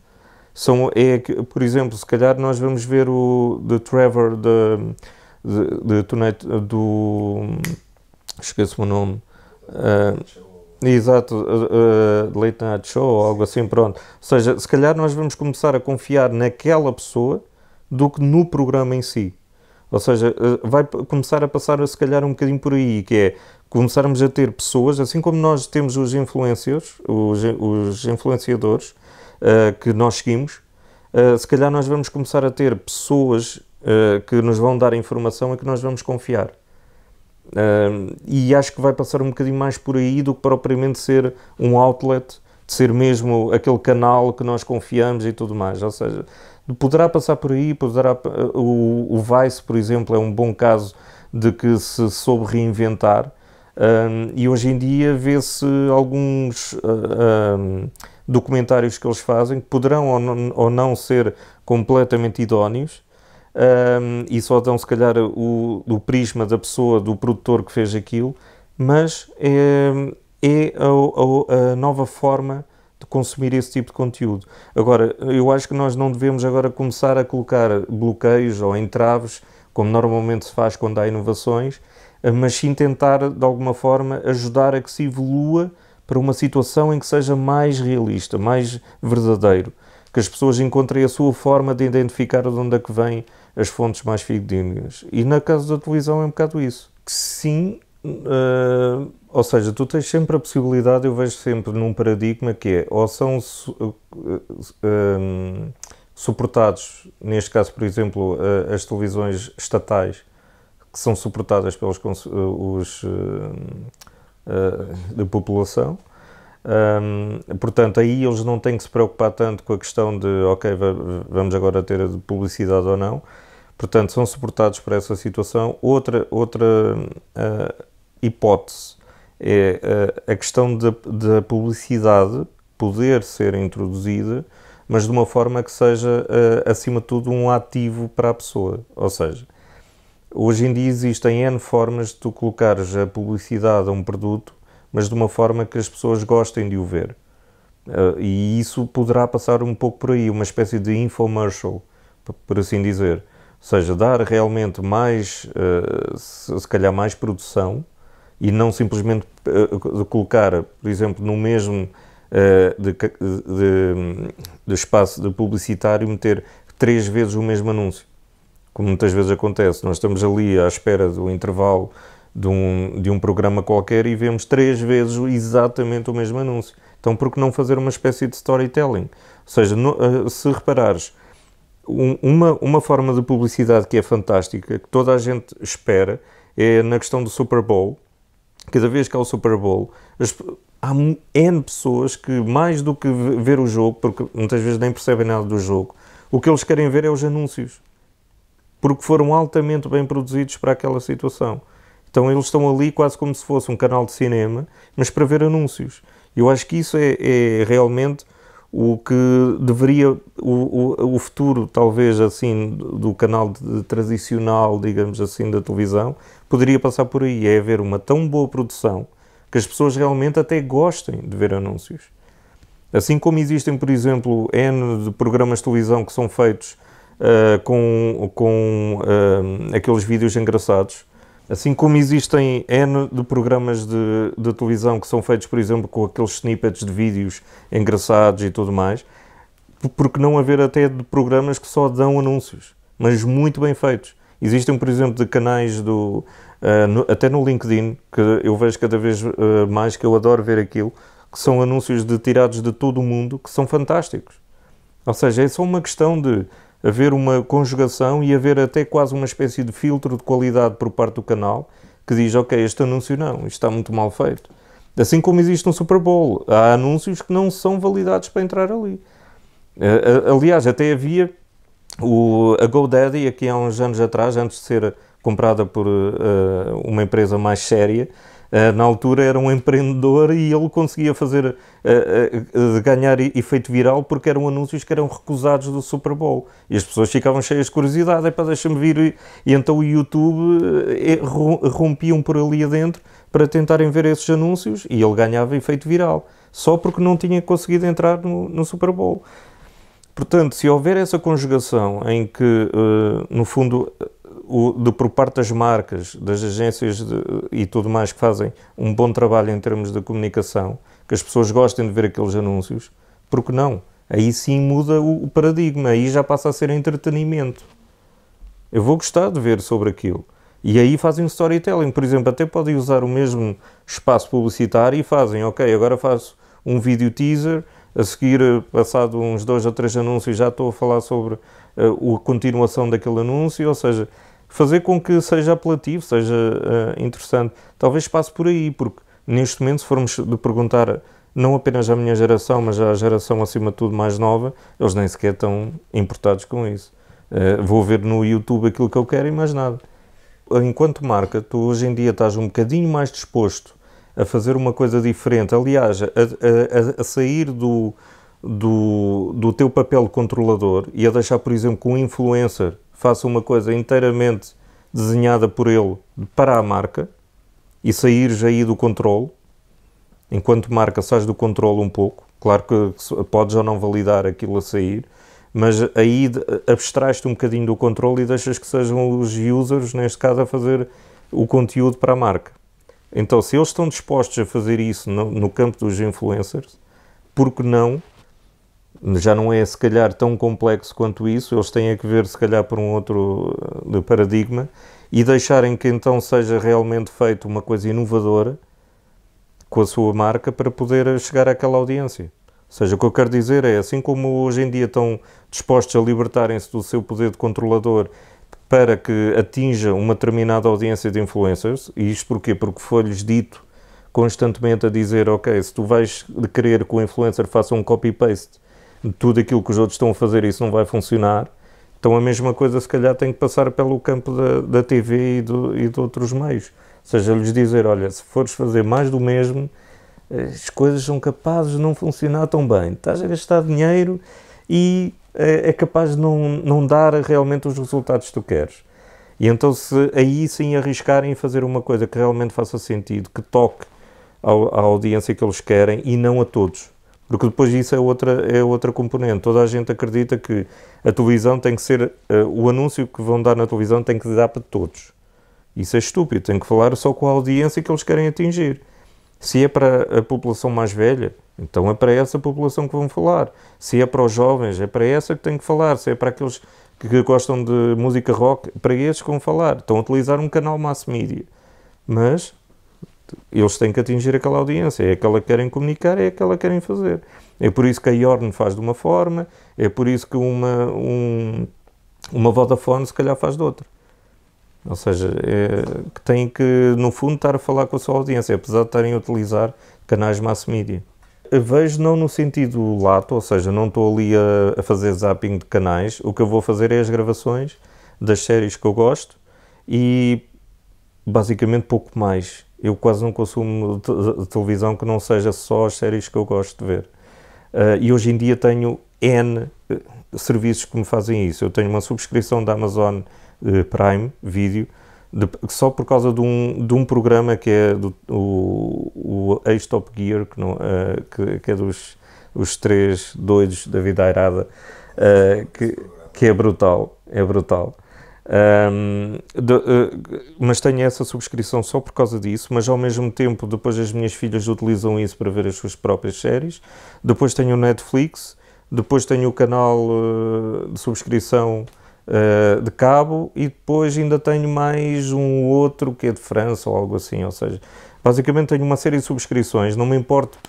São, é, por exemplo, se calhar nós vamos ver o The Trevor de, de, do. esqueço o nome. Uh, Exato, uh, uh, Late Night Show ou algo assim, pronto. Ou seja, se calhar nós vamos começar a confiar naquela pessoa do que no programa em si. Ou seja, eh, vai começar a passar, se calhar, um bocadinho por aí, que é começarmos a ter pessoas, assim como nós temos os influencers, os, os influenciadores uh, que nós seguimos, uh, se calhar nós vamos começar a ter pessoas uh, que nos vão dar informação e que nós vamos confiar. e acho que vai passar um bocadinho mais por aí do que propriamente ser um outlet, de ser mesmo aquele canal que nós confiamos e tudo mais. Ou seja, Poderá passar por aí, poderá, o, o Vice, por exemplo, é um bom caso de que se soube reinventar um, e hoje em dia vê-se alguns uh, ah, um, documentários que eles fazem que poderão ou não, ou não ser completamente idóneos um, e só dão, se calhar, o, o prisma da pessoa, do produtor que fez aquilo, mas é, é a, a, a nova forma de consumir esse tipo de conteúdo. Agora, eu acho que nós não devemos agora começar a colocar bloqueios ou entraves, como normalmente se faz quando há inovações, eh, mas sim tentar, de alguma forma, ajudar a que se evolua para uma situação em que seja mais realista, mais verdadeiro, que as pessoas encontrem a sua forma de identificar de onde é que vêm as fontes mais fidedignas. E na casa da televisão é um bocado isso. Que sim, uh, ou seja, tu tens sempre a possibilidade, eu vejo sempre num paradigma que é ou são um, eh, ehm, suportados, neste caso, por exemplo, as televisões estatais, que são suportadas pelos eh, os, uh, uh, da população. Um, ehm, portanto, aí eles não têm que se preocupar tanto com a questão de, ok, vamos agora ter a publicidade ou não. Portanto, são suportados por essa situação. Outra, outra uh, hipótese é eh, a questão da, publicidade poder ser introduzida, mas de uma forma que seja, eh, acima de tudo, um ativo para a pessoa. Ou seja, hoje em dia existem N formas de tu colocares a publicidade a um produto, mas de uma forma que as pessoas gostem de o ver. Eh, e isso poderá passar um pouco por aí, uma espécie de infomercial, por assim dizer. Ou seja, dar realmente mais, se calhar mais produção, e não simplesmente uh, colocar, por exemplo, no mesmo uh, de, de, de, espaço de publicitário meter três vezes o mesmo anúncio, como muitas vezes acontece. Nós estamos ali à espera do intervalo de um, de um programa qualquer e vemos três vezes exatamente o mesmo anúncio. Então, por que não fazer uma espécie de storytelling? Ou seja, no, uh, se reparares, um, uma, uma forma de publicidade que é fantástica, que toda a gente espera, é na questão do Super Bowl, cada vez que há o Super Bowl, as, há N pessoas que, mais do que ver o jogo, porque muitas vezes nem percebem nada do jogo, o que eles querem ver é os anúncios. Porque foram altamente bem produzidos para aquela situação. Então eles estão ali quase como se fosse um canal de cinema, mas para ver anúncios. Eu acho que isso é, é realmente o que deveria o, o, o, futuro talvez assim do canal de, tradicional digamos assim da televisão poderia passar por aí é haver uma tão boa produção que as pessoas realmente até gostem de ver anúncios assim como existem por exemplo n de programas de televisão que são feitos uh, com com uh, aqueles vídeos engraçados Assim como existem N de programas de, de, televisão que são feitos, por exemplo, com aqueles snippets de vídeos engraçados e tudo mais, porque não haver até de programas que só dão anúncios, mas muito bem feitos. Existem, por exemplo, de canais do. Uh, no, até no LinkedIn, que eu vejo cada vez uh, mais, que eu adoro ver aquilo, que são anúncios de tirados de todo o mundo que são fantásticos. Ou seja, é só uma questão de haver uma conjugação e haver até quase uma espécie de filtro de qualidade por parte do canal que diz: Ok, este anúncio não, isto está muito mal feito. Assim como existe um Super Bowl, há anúncios que não são validados para entrar ali. Eh, eh, aliás, até havia o, a GoDaddy, aqui há uns anos atrás, antes de ser comprada por uh, uma empresa mais séria, eh, na altura era um empreendedor e ele conseguia fazer eh, eh, ganhar efeito viral porque eram anúncios que eram recusados do Super Bowl. E as pessoas ficavam cheias de curiosidade, é para deixa-me vir. E então o YouTube rompiam por ali adentro para tentarem ver esses anúncios e ele ganhava efeito viral, só porque não tinha conseguido entrar no, no Super Bowl. Portanto, se houver essa conjugação em que, no fundo, o, de, por parte das marcas, das agências de, e tudo mais que fazem um bom trabalho em termos de comunicação, que as pessoas gostem de ver aqueles anúncios, porque não? Aí sim muda o, o paradigma, aí já passa a ser entretenimento. Eu vou gostar de ver sobre aquilo. E aí fazem um storytelling, por exemplo, até podem usar o mesmo espaço publicitário e fazem, ok, agora faço um vídeo teaser, a seguir, eh, passado uns dois ou três anúncios, já estou a falar sobre uh, a continuação daquele anúncio, ou seja, fazer com que seja apelativo, seja uh, interessante. Talvez passe por aí, porque neste momento, se formos de perguntar não apenas à minha geração, mas à geração acima de tudo mais nova, eles nem sequer estão importados com isso. Uh, vou ver no YouTube aquilo que eu quero e mais nada. Enquanto marca, tu hoje em dia estás um bocadinho mais disposto a fazer uma coisa diferente, aliás, a, a, a sair do, do, do teu papel de controlador e a deixar, por exemplo, que um influencer faça uma coisa inteiramente desenhada por ele para a marca e sair já aí do controle. Enquanto marca, sais do controle um pouco. Claro que podes ou não validar aquilo a sair, mas aí abstraes-te um bocadinho do controle e deixas que sejam os users, neste caso, a fazer o conteúdo para a marca. Então, se eles estão dispostos a fazer isso no campo dos influencers, por que não já não é se calhar tão complexo quanto isso, eles têm a que ver se calhar por um outro eh, paradigma e deixarem que então seja realmente feito uma coisa inovadora com a sua marca para poder eh, chegar àquela audiência. Ou seja, o que eu quero dizer é, assim como hoje em dia estão dispostos a libertarem-se do seu poder de controlador para que atinja uma determinada audiência de influencers, e isto porquê? Porque foi-lhes dito constantemente a dizer, ok, se tu vais querer que o influencer faça um copy-paste tudo aquilo que os outros estão a fazer isso não vai funcionar. Então a mesma coisa se calhar tem que passar pelo campo da, da TV e, do, e de outros meios. Ou seja, lhes dizer, olha, se fores fazer mais do mesmo, eh, as coisas são capazes de não funcionar tão bem. Estás a gastar dinheiro e é, é capaz de não, não dar realmente os resultados que tu queres. E então se aí sim arriscarem em fazer uma coisa que realmente faça sentido, que toque ao, à audiência que eles querem e não a todos. Porque depois isso é outra, é outra componente. Toda a gente acredita que a televisão tem que ser. Uh, o anúncio que vão dar na televisão tem que dar para todos. Isso é estúpido. Tem que falar só com a audiência que eles querem atingir. Se é para a população mais velha, então é para essa população que vão falar. Se é para os jovens, é para essa que tem que falar. Se é para aqueles que gostam de música rock, para esses que vão falar. Estão a utilizar um canal mass media. Mas eles têm que atingir aquela audiência, é aquela que querem comunicar, é aquela que querem fazer. É por isso que a Yorn faz de uma forma, é por isso que uma, um, uma Vodafone se calhar faz de outra. Ou seja, é, que têm que, no fundo, estar a falar com a sua audiência, apesar de estarem a utilizar canais mass media. Vejo não no sentido lato, ou seja, não estou ali a, a fazer zapping de canais. O que eu vou fazer é as gravações das séries que eu gosto e basicamente pouco mais eu quase não consumo televisão que não seja só as séries que eu gosto de ver. Uh, e hoje em dia tenho N eh, serviços que me fazem isso. Eu tenho uma subscrição da Amazon uh, Prime Video de, só por causa de um, de um programa que é do, o, o Ace Top Gear, que, não, uh, que, que, é dos os três doidos da vida airada, ah, que, que é brutal. É brutal. Um, de, uh, mas tenho essa subscrição só por causa disso, mas ao mesmo tempo depois as minhas filhas utilizam isso para ver as suas próprias séries. Depois tenho o Netflix, depois tenho o canal uh, de subscrição uh, de cabo e depois ainda tenho mais um outro que é de França ou algo assim, ou seja, basicamente tenho uma série de subscrições, não me importo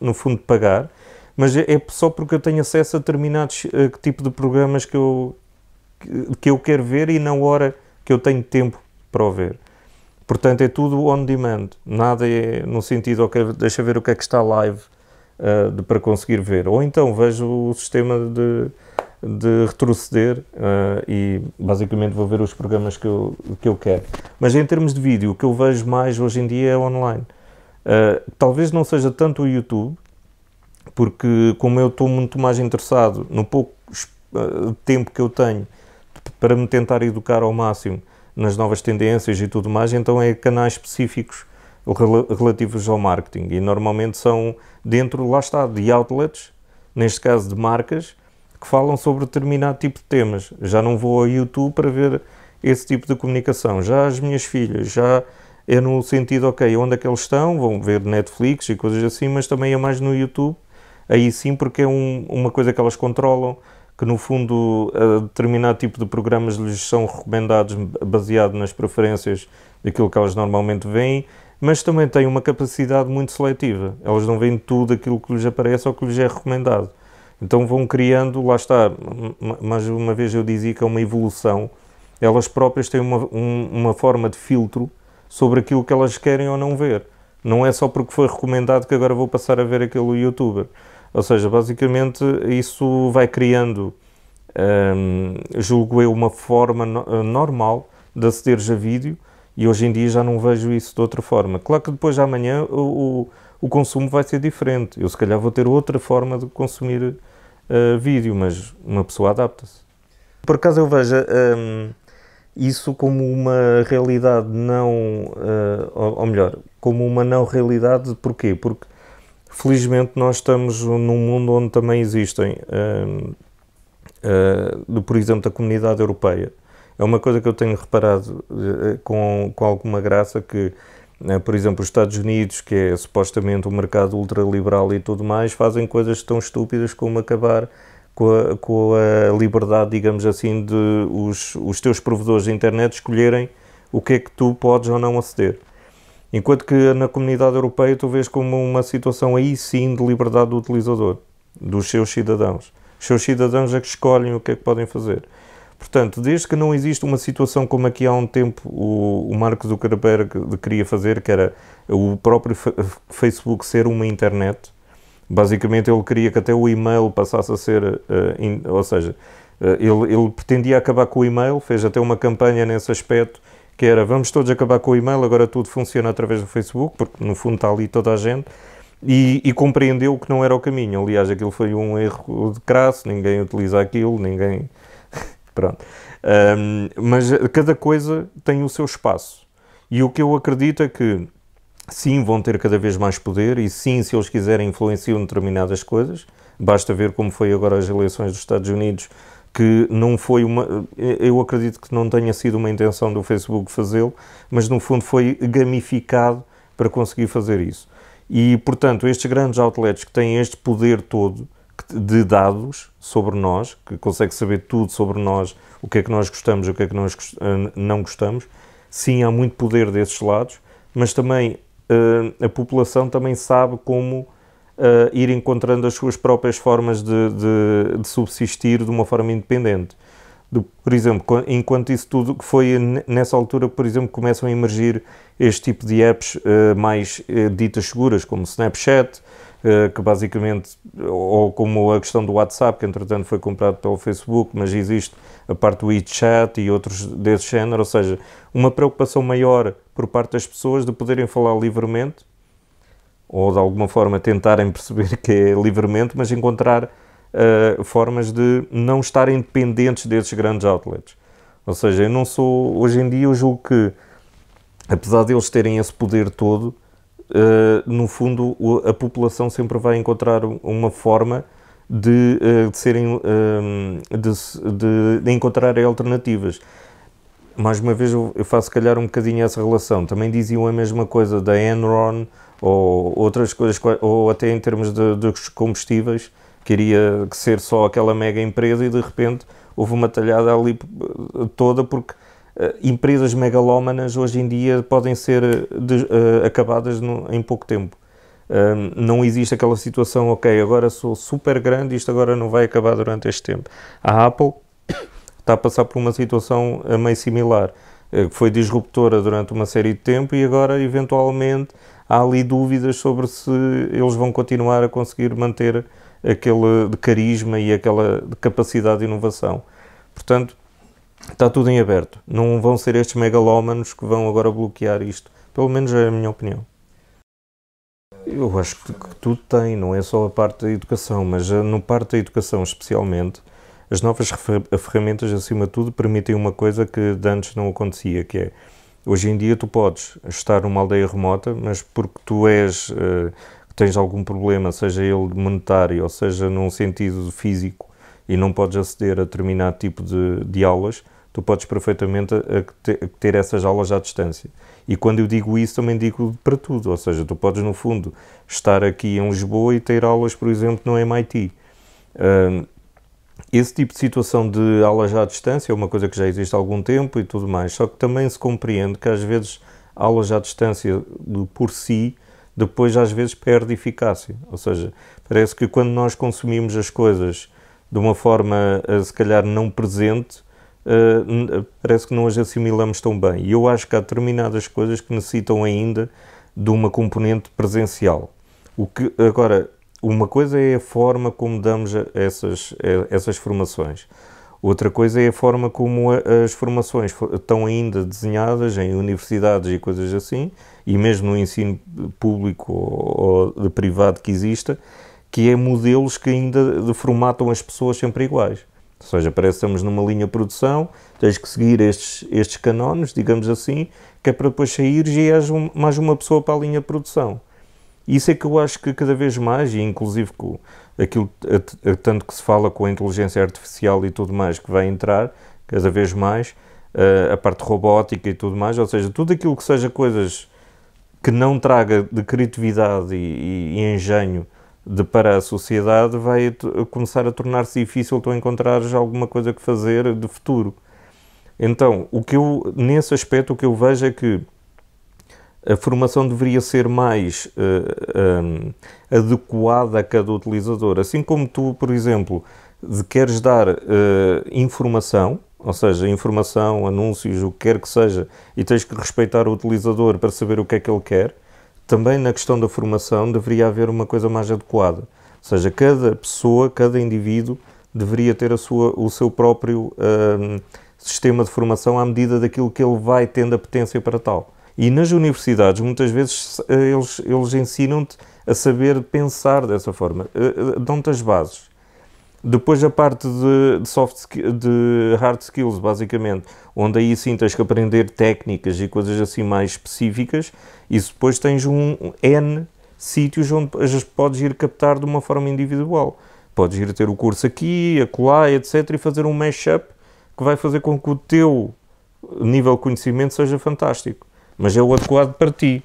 no fundo pagar, mas é, é só porque eu tenho acesso a determinados tipo de programas que eu que eu quero ver e na hora que eu tenho tempo para o ver. Portanto, é tudo on demand, nada é no sentido, ok, deixa ver o que é que está live uh, de, para conseguir ver. Ou então vejo o sistema de, de retroceder uh, e basicamente vou ver os programas que eu, que eu quero. Mas em termos de vídeo, o que eu vejo mais hoje em dia é online. Uh, talvez não seja tanto o YouTube, porque como eu estou muito mais interessado no pouco tempo que eu tenho para me tentar educar ao máximo nas novas tendências e tudo mais, então é canais específicos relativos ao marketing e normalmente são dentro, lá está, de outlets, neste caso de marcas, que falam sobre determinado tipo de temas. Já não vou ao YouTube para ver esse tipo de comunicação. Já as minhas filhas, já é no sentido, ok, onde é que eles estão? Vão ver Netflix e coisas assim, mas também é mais no YouTube, aí sim, porque é um, uma coisa que elas controlam, que no fundo a determinado tipo de programas lhes são recomendados baseado nas preferências daquilo que elas normalmente veem, mas também têm uma capacidade muito seletiva. Elas não veem tudo aquilo que lhes aparece ou que lhes é recomendado. Então vão criando, lá está, mais uma vez eu dizia que é uma evolução, elas próprias têm uma, um, uma forma de filtro sobre aquilo que elas querem ou não ver. Não é só porque foi recomendado que agora vou passar a ver aquele youtuber. Ou seja, basicamente isso vai criando, hum, julgo eu, uma forma no eh, normal de acederes a vídeo e hoje em dia já não vejo isso de outra forma. Claro que depois de amanhã o, o, o consumo vai ser diferente. Eu se calhar vou ter outra forma de consumir uh, vídeo, mas uma pessoa adapta-se. Por acaso eu vejo um, isso como uma realidade não, uh, ou, ou melhor, como uma não realidade, porquê? Porque Felizmente, nós estamos num mundo onde também existem, uh, uh, por exemplo, da comunidade europeia. É uma coisa que eu tenho reparado eh, com, com alguma graça que eh, por exemplo, os Estados Unidos, que é supostamente um mercado ultraliberal e tudo mais, fazem coisas tão estúpidas como acabar com a, com a liberdade, digamos assim, de os, os teus provedores de internet escolherem o que é que tu podes ou não aceder. Enquanto que na comunidade europeia tu vês como uma situação aí sim de liberdade do utilizador, dos seus cidadãos. Os seus cidadãos é que escolhem o que é que podem fazer. Portanto, desde que não existe uma situação como aqui há um tempo o, o Marcos Zuckerberg queria fazer, que era o próprio Facebook ser uma internet, basicamente ele queria que até o e-mail passasse a ser, uh, in, ou seja, uh, ele, ele pretendia acabar com o e-mail, fez até uma campanha nesse aspecto, que era vamos todos acabar com o e-mail, agora tudo funciona através do Facebook, porque no fundo está ali toda a gente, e, e compreendeu que não era o caminho. Aliás, aquilo foi um erro de crasso, ninguém utiliza aquilo, ninguém. Pronto. Um, mas cada coisa tem o seu espaço. E o que eu acredito é que sim, vão ter cada vez mais poder e sim, se eles quiserem, influenciam determinadas coisas. Basta ver como foi agora as eleições dos Estados Unidos que não foi uma. Eu acredito que não tenha sido uma intenção do Facebook fazê-lo, mas no fundo foi gamificado para conseguir fazer isso. E portanto, estes grandes outlets que têm este poder todo de dados sobre nós, que consegue saber tudo sobre nós, o que é que nós gostamos, o que é que nós eh, não gostamos, sim, há muito poder desses lados, mas também eh, a população também sabe como uh, ir encontrando as suas próprias formas de, de, de subsistir de uma forma independente. por exemplo, enquanto isso tudo que foi nessa altura, por exemplo, começam a emergir este tipo de apps uh, mais uh, ditas seguras, como Snapchat, uh, que basicamente, ou como a questão do WhatsApp, que entretanto foi comprado pelo Facebook, mas existe a parte do WeChat e outros desse género, ou seja, uma preocupação maior por parte das pessoas de poderem falar livremente ou de alguma forma tentarem perceber que é livremente, mas encontrar uh, formas de não estarem dependentes desses grandes outlets. Ou seja, eu não sou. Hoje em dia, eu julgo que, apesar de eles terem esse poder todo, uh, no fundo, a população sempre vai encontrar uma forma de, uh, de serem. De, de, encontrar alternativas mais uma vez eu faço, se calhar, um bocadinho essa relação. Também diziam a mesma coisa da Enron ou outras coisas, ou até em termos de, dos combustíveis, queria ser só aquela mega empresa e de repente houve uma talhada ali eh, toda porque uh, empresas megalómanas hoje em dia podem ser eh, de, uh, acabadas no, em pouco tempo. não existe aquela situação, ok, agora sou super grande e isto agora não vai acabar durante este tempo. A Apple está a passar por uma situação eh, meio similar, eh, que foi disruptora durante uma série de tempo e agora, eventualmente, há ali dúvidas sobre se eles vão continuar a conseguir manter aquele carisma e aquela capacidade de inovação. Portanto, está tudo em aberto. Não vão ser estes megalómanos que vão agora bloquear isto. Pelo menos é a minha opinião. Eu acho que, que tudo tem, não é só a parte da educação, mas eh, no parte da educação especialmente, as novas ferramentas, acima de tudo, permitem uma coisa que antes não acontecia, que é hoje em dia tu podes estar numa aldeia remota, mas porque tu és uh, tens algum problema, seja ele monetário ou seja num sentido físico, e não podes aceder a determinado tipo de, de aulas, tu podes perfeitamente a, eh, a ter essas aulas à distância. E quando eu digo isso, também digo para tudo, ou seja, tu podes, no fundo, estar aqui em Lisboa e ter aulas, por exemplo, no MIT. Uh, esse tipo de situação de aulas à distância é uma coisa que já existe há algum tempo e tudo mais, só que também se compreende que às vezes aulas à distância por si depois às vezes perde eficácia. Ou seja, parece que quando nós consumimos as coisas de uma forma eh, se calhar não presente, eh, parece que não as assimilamos tão bem. E eu acho que há determinadas coisas que necessitam ainda de uma componente presencial. O que agora uma coisa é a forma como damos essas, essas formações. Outra coisa é a forma como as formações estão ainda desenhadas em universidades e coisas assim, e mesmo no ensino público ou, privado que exista, que é modelos que ainda formatam as pessoas sempre iguais. Ou seja, parece que estamos numa linha de produção, tens que seguir estes, estes canones, digamos assim, que é para depois sair e haja mais uma pessoa para a linha de produção. Isso é que eu acho que cada vez mais, e inclusive com aquilo tanto que se fala com a inteligência artificial e tudo mais que vai entrar, cada vez mais, eh, a parte robótica e tudo mais, ou seja, tudo aquilo que seja coisas que não traga de criatividade e, e, e engenho de, para a sociedade, vai começar a tornar-se difícil tu encontrares alguma coisa que fazer de futuro. Então, o que eu, nesse aspecto, o que eu vejo é que a formação deveria ser mais uh, eh, um, ehm, adequada a cada utilizador. Assim como tu, por exemplo, queres dar uh, informação, ou seja, informação, anúncios, o que quer que seja, e tens que respeitar o utilizador para saber o que é que ele quer, também na questão da formação deveria haver uma coisa mais adequada. Ou seja, cada pessoa, cada indivíduo deveria ter a sua, o seu próprio ehm, sistema de formação à medida daquilo que ele vai tendo a potência para tal. E nas universidades, muitas vezes, eh, eles, eles ensinam-te a saber pensar dessa forma, eh, eh, dão-te as bases. Depois a parte de, de, soft, de hard skills, basicamente, onde aí sim tens que aprender técnicas e coisas assim mais específicas, e depois tens um N sítios onde podes ir captar de uma forma individual. Podes ir ter o curso aqui, acolá, etc., e fazer um mashup que vai fazer com que o teu nível de conhecimento seja fantástico mas é o adequado para ti.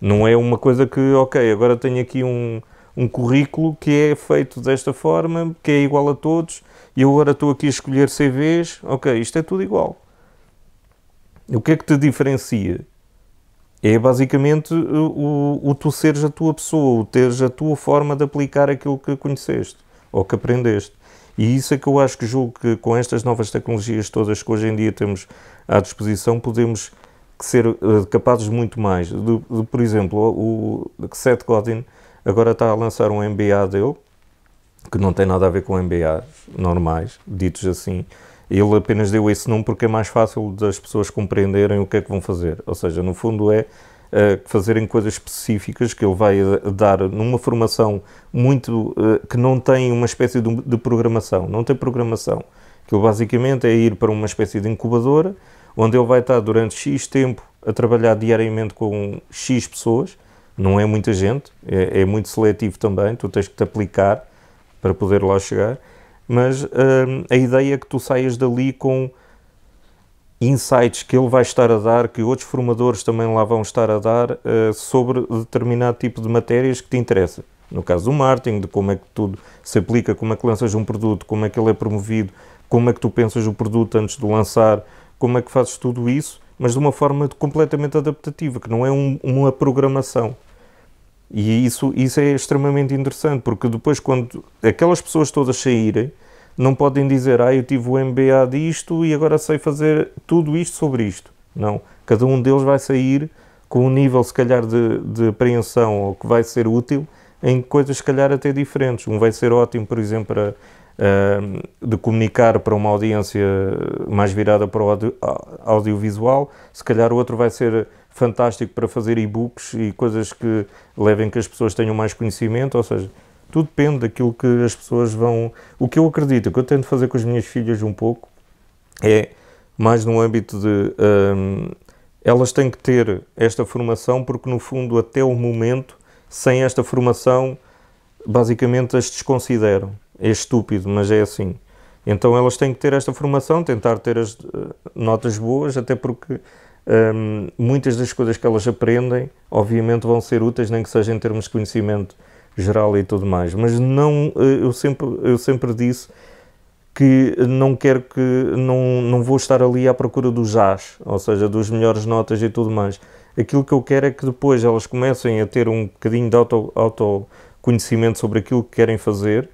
Não é uma coisa que, ok, agora tenho aqui um, um currículo que é feito desta forma, que é igual a todos, e eu agora estou aqui a escolher CVs, ok, isto é tudo igual. O que é que te diferencia? É basicamente o, o tu seres a tua pessoa, o teres a tua forma de aplicar aquilo que conheceste ou que aprendeste. E isso é que eu acho que julgo que com estas novas tecnologias todas que hoje em dia temos à disposição, podemos que ser uh, capazes muito mais. do por exemplo, o, o Seth Godin agora está a lançar um MBA dele, que não tem nada a ver com MBAs normais, ditos assim. Ele apenas deu esse nome porque é mais fácil das pessoas compreenderem o que é que vão fazer. Ou seja, no fundo é uh, fazerem coisas específicas que ele vai eh, dar numa formação muito uh, que não tem uma espécie de, de programação, não tem programação. Aquilo basicamente é ir para uma espécie de incubadora onde ele vai estar durante X tempo a trabalhar diariamente com X pessoas, não é muita gente, é, é muito seletivo também, tu tens que te aplicar para poder lá chegar, mas hum, a ideia é que tu saias dali com insights que ele vai estar a dar, que outros formadores também lá vão estar a dar uh, sobre determinado tipo de matérias que te interessa. No caso do marketing, de como é que tudo se aplica, como é que lanças um produto, como é que ele é promovido, como é que tu pensas o produto antes de lançar, como é que fazes tudo isso, mas de uma forma completamente adaptativa, que não é um, uma programação. E isso, isso é extremamente interessante, porque depois, quando aquelas pessoas todas saírem, não podem dizer, ah, eu tive o MBA disto e agora sei fazer tudo isto sobre isto. Não. Cada um deles vai sair com um nível, se calhar, de, de apreensão ou que vai ser útil em coisas, se calhar, até diferentes. Um vai ser ótimo, por exemplo, para Ehm, de comunicar para uma audiência mais virada para o audio, audiovisual, se calhar o outro vai ser fantástico para fazer e-books e coisas que levem que as pessoas tenham mais conhecimento, ou seja, tudo depende daquilo que as pessoas vão. O que eu acredito, o que eu tento fazer com as minhas filhas um pouco é mais no âmbito de um, ehm, elas têm que ter esta formação, porque no fundo, até o momento, sem esta formação, basicamente as desconsideram é estúpido, mas é assim. Então elas têm que ter esta formação, tentar ter as eh, notas boas, até porque ehm, muitas das coisas que elas aprendem, obviamente, vão ser úteis, nem que seja em termos de conhecimento geral e tudo mais. Mas não, eh, eu sempre, eu sempre disse que não quero que, não, não vou estar ali à procura do jazz, ou seja, dos melhores notas e tudo mais. Aquilo que eu quero é que depois elas comecem a ter um bocadinho de auto, autoconhecimento sobre aquilo que querem fazer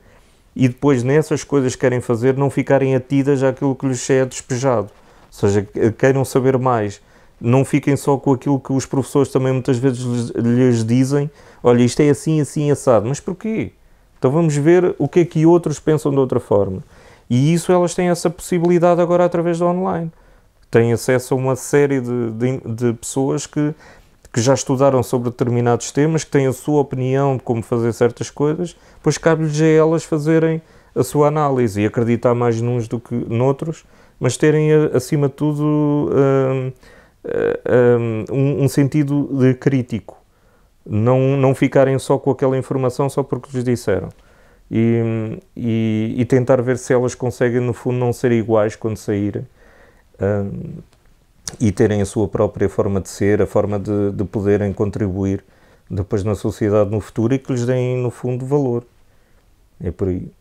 e depois nessas coisas que querem fazer não ficarem atidas àquilo que lhes é despejado. Ou seja, queiram saber mais. Não fiquem só com aquilo que os professores também muitas vezes lhes dizem: olha, isto é assim, assim, assado. Mas porquê? Então vamos ver o que é que outros pensam de outra forma. E isso elas têm essa possibilidade agora através do online. Têm acesso a uma série de, de, de pessoas que que já estudaram sobre determinados temas, que têm a sua opinião de como fazer certas coisas, pois cabe-lhes a elas fazerem a sua análise e acreditar mais nuns do que noutros, mas terem, eh, acima de tudo, hum, eh, hum, um, um sentido de crítico. Não, não ficarem só com aquela informação só porque lhes disseram. E, e, e tentar ver se elas conseguem, no fundo, não ser iguais quando saírem. Um, e terem a sua própria forma de ser, a forma de, de poderem contribuir depois na sociedade no futuro e que lhes deem, no fundo, valor. É por aí.